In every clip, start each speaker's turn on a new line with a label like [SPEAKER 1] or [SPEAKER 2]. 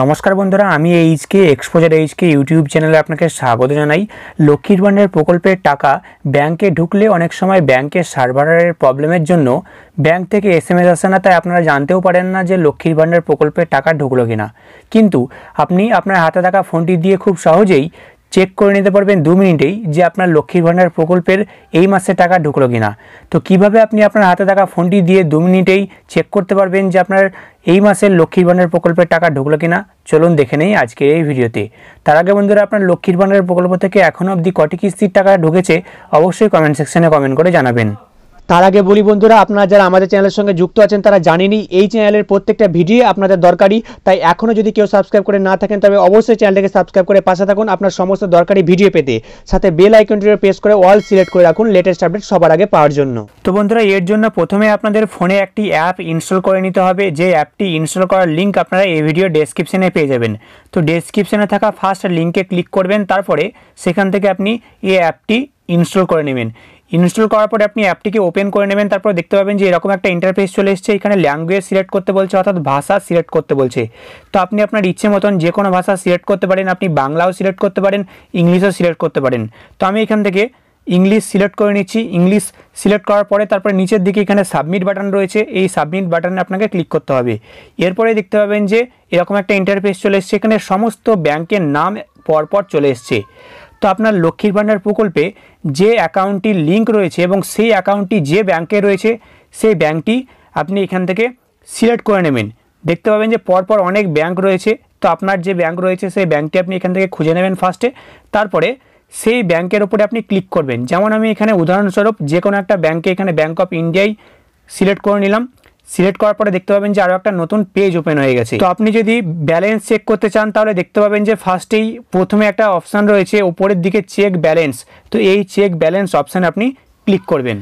[SPEAKER 1] নমস্কার বন্ধুরা আমি এইচকে এক্সপোজার এইচকে ইউটিউব চ্যানেলে আপনাকে স্বাগত জানাই লক্ষ্মীর ভাণ্ডার প্রকল্পের টাকা ব্যাংকে ঢুকলে অনেক সময় ব্যাংকের সার্ভারের প্রবলেমের জন্য ব্যাংক থেকে এস এম এস আসে না তাই আপনারা জানতেও পারেন না যে লক্ষ্মীর ভাণ্ডার প্রকল্পের টাকা ঢুকলো কিনা কিন্তু আপনি আপনার হাতে থাকা ফোনটি দিয়ে খুব সহজেই চেক করে নিতে পারবেন দু মিনিটেই যে আপনার লক্ষ্মীর ভাণ্ডার প্রকল্পের এই মাসে টাকা ঢুকলো কিনা তো কিভাবে আপনি আপনার হাতে থাকা ফোনটি দিয়ে দু মিনিটেই চেক করতে পারবেন যে আপনার এই মাসের লক্ষ্মীর ভাণ্ডার প্রকল্পের টাকা ঢুকলো কিনা চলুন দেখে নেই আজকের এই ভিডিওতে তার আগে বন্ধুরা আপনার লক্ষ্মীর ভাণ্ডার প্রকল্প থেকে এখনও অবধি কটি কিস্তির টাকা ঢুকেছে অবশ্যই কমেন্ট সেকশানে কমেন্ট করে জানাবেন তার আগে বলি বন্ধুরা আপনারা যারা আমাদের চ্যানেলের সঙ্গে যুক্ত আছেন তারা জানেনি এই চ্যানেলের প্রত্যেকটা ভিডিও আপনাদের দরকারি তাই এখনও যদি কেউ সাবস্ক্রাইব করে না থাকেন তবে অবশ্যই চ্যানেলটাকে সাবস্ক্রাইব করে পাশে থাকুন আপনার সমস্ত দরকারি ভিডিও পেতে সাথে বেল আইকনটিও প্রেস করে অল সিলেক্ট করে রাখুন লেটেস্ট আপডেট সবার আগে পাওয়ার জন্য তো বন্ধুরা এর জন্য প্রথমে আপনাদের ফোনে একটি অ্যাপ ইনস্টল করে নিতে হবে যে অ্যাপটি ইনস্টল করার লিঙ্ক আপনারা এই ভিডিও ডেসক্রিপশনে পেয়ে যাবেন তো ডেসক্রিপশনে থাকা ফার্স্ট লিঙ্কে ক্লিক করবেন তারপরে সেখান থেকে আপনি এই অ্যাপটি ইনস্টল করে নেবেন ইনস্টল করার পরে আপনি অ্যাপটিকে ওপেন করে নেবেন তারপর দেখতে পাবেন যে এরকম একটা ইন্টারফেস চলে এসেছে এখানে ল্যাঙ্গুয়েজ সিলেক্ট করতে বলছে অর্থাৎ ভাষা সিলেক্ট করতে বলছে তো আপনি আপনার ইচ্ছে মতন যে কোনো ভাষা সিলেক্ট করতে পারেন আপনি বাংলাও সিলেক্ট করতে পারেন ইংলিশও সিলেক্ট করতে পারেন তো আমি এখান থেকে ইংলিশ সিলেক্ট করে নিচ্ছি ইংলিশ সিলেক্ট করার পরে তারপরে নিচের দিকে এখানে সাবমিট বাটন রয়েছে এই সাবমিট বাটনে আপনাকে ক্লিক করতে হবে এরপরে দেখতে পাবেন যে এরকম একটা ইন্টারফেস চলে এসছে এখানে সমস্ত ব্যাংকের নাম পরপর চলে এসছে তো আপনার লক্ষ্মীর ভাণ্ডার প্রকল্পে যে অ্যাকাউন্টটির লিঙ্ক রয়েছে এবং সেই অ্যাকাউন্টটি যে ব্যাংকে রয়েছে সেই ব্যাংকটি আপনি এখান থেকে সিলেক্ট করে নেবেন দেখতে পাবেন যে পরপর অনেক ব্যাংক রয়েছে তো আপনার যে ব্যাংক রয়েছে সেই ব্যাংকটি আপনি এখান থেকে খুঁজে নেবেন ফার্স্টে তারপরে সেই ব্যাংকের ওপরে আপনি ক্লিক করবেন যেমন আমি এখানে উদাহরণস্বরূপ যে কোনো একটা ব্যাংকে এখানে ব্যাংক অফ ইন্ডিয়াই সিলেক্ট করে নিলাম সিলেক্ট করার পরে দেখতে পাবেন যে আরও একটা নতুন পেজ ওপেন হয়ে গেছে তো আপনি যদি ব্যালেন্স চেক করতে চান তাহলে দেখতে পাবেন যে ফার্স্টেই প্রথমে একটা অপশান রয়েছে ওপরের দিকে চেক ব্যালেন্স তো এই চেক ব্যালেন্স অপশান আপনি ক্লিক করবেন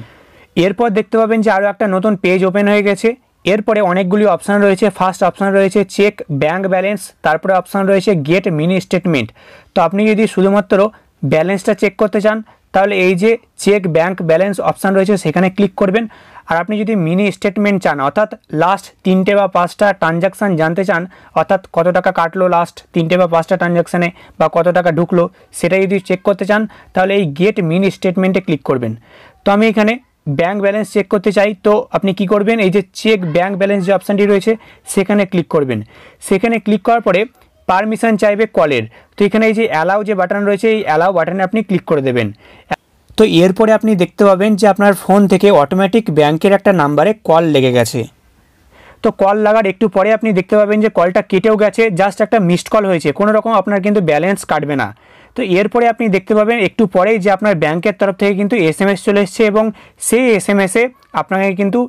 [SPEAKER 1] এরপর দেখতে পাবেন যে আরও একটা নতুন পেজ ওপেন হয়ে গেছে এরপরে অনেকগুলি অপশান রয়েছে ফার্স্ট অপশান রয়েছে চেক ব্যাঙ্ক ব্যালেন্স তারপরে অপশান রয়েছে গেট মিনি স্টেটমেন্ট তো আপনি যদি শুধুমাত্র ব্যালেন্সটা চেক করতে চান তাহলে এই যে চেক ব্যাংক ব্যালেন্স অপশান রয়েছে সেখানে ক্লিক করবেন আর আপনি যদি মিনি স্টেটমেন্ট চান অর্থাৎ লাস্ট তিনটে বা পাঁচটা ট্রানজাকশান জানতে চান অর্থাৎ কত টাকা কাটলো লাস্ট তিনটে বা পাঁচটা ট্রানজাকশানে বা কত টাকা ঢুকলো সেটা যদি চেক করতে চান তাহলে এই গেট মিনি স্টেটমেন্টে ক্লিক করবেন তো আমি এখানে ব্যাংক ব্যালেন্স চেক করতে চাই তো আপনি কি করবেন এই যে চেক ব্যাংক ব্যালেন্স যে অপশানটি রয়েছে সেখানে ক্লিক করবেন সেখানে ক্লিক করার পরে পারমিশন চাইবে কলের তো এখানে এই যে অ্যালাউ যে বাটন রয়েছে এই অ্যালাউ বাটনে আপনি ক্লিক করে দেবেন তো এরপরে আপনি দেখতে পাবেন যে আপনার ফোন থেকে অটোমেটিক ব্যাংকের একটা নাম্বারে কল লেগে গেছে তো কল লাগার একটু পরে আপনি দেখতে পাবেন যে কলটা কেটেও গেছে জাস্ট একটা মিসড কল হয়েছে কোনো রকম আপনার কিন্তু ব্যালেন্স কাটবে না তো এরপরে আপনি দেখতে পাবেন একটু পরেই যে আপনার ব্যাংকের তরফ থেকে কিন্তু এস চলে এসছে এবং সেই এস এম এসে আপনাকে কিন্তু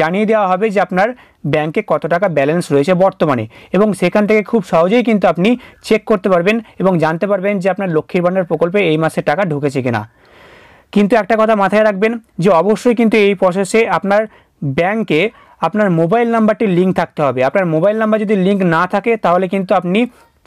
[SPEAKER 1] জানিয়ে দেওয়া হবে যে আপনার ব্যাংকে কত টাকা ব্যালেন্স রয়েছে বর্তমানে এবং সেখান থেকে খুব সহজেই কিন্তু আপনি চেক করতে পারবেন এবং জানতে পারবেন যে আপনার লক্ষ্মীর ভাণ্ডার প্রকল্পে এই মাসে টাকা ঢুকেছে কিনা কিন্তু একটা কথা মাথায় রাখবেন যে অবশ্যই কিন্তু এই প্রসেসে আপনার ব্যাংকে আপনার মোবাইল নাম্বারটি লিঙ্ক থাকতে হবে আপনার মোবাইল নাম্বার যদি লিঙ্ক না থাকে তাহলে কিন্তু আপনি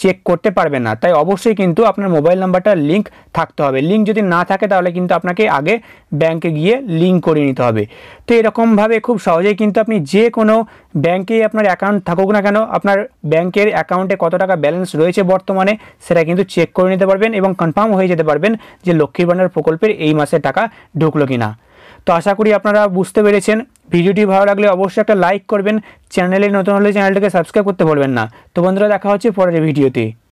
[SPEAKER 1] চেক করতে পারবে না তাই অবশ্যই কিন্তু আপনার মোবাইল নাম্বারটার লিঙ্ক থাকতে হবে লিঙ্ক যদি না থাকে তাহলে কিন্তু আপনাকে আগে ব্যাংকে গিয়ে লিঙ্ক করিয়ে নিতে হবে তো এরকমভাবে খুব সহজেই কিন্তু আপনি যে কোনো ব্যাংকে আপনার অ্যাকাউন্ট থাকুক না কেন আপনার ব্যাংকের অ্যাকাউন্টে কত টাকা ব্যালেন্স রয়েছে বর্তমানে সেটা কিন্তু চেক করে নিতে পারবেন এবং কনফার্ম হয়ে যেতে পারবেন যে লক্ষ্মীর ভাণ্ডার প্রকল্পের এই মাসে টাকা ঢুকলো কিনা তো আশা করি আপনারা বুঝতে পেরেছেন ভিডিওটি ভালো লাগলে অবশ্যই একটা লাইক করবেন চ্যানেলে নতুন হলে চ্যানেলটাকে সাবস্ক্রাইব করতে বলবেন না তো বন্ধুরা দেখা হচ্ছে পরের ভিডিওতে